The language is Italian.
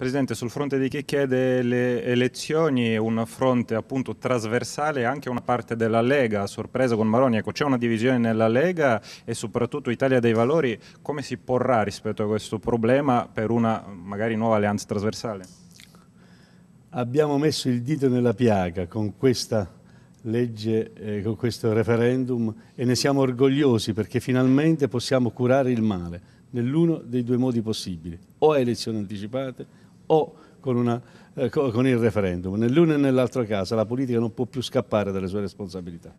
Presidente, sul fronte di chi chiede le elezioni, un fronte appunto trasversale, anche una parte della Lega, a sorpresa con Maroni, ecco, c'è una divisione nella Lega e soprattutto Italia dei Valori, come si porrà rispetto a questo problema per una magari nuova alleanza trasversale? Abbiamo messo il dito nella piaga con questa legge, eh, con questo referendum e ne siamo orgogliosi perché finalmente possiamo curare il male nell'uno dei due modi possibili, o a elezioni anticipate o con, una, eh, con il referendum. Nell'uno e nell'altro caso la politica non può più scappare dalle sue responsabilità.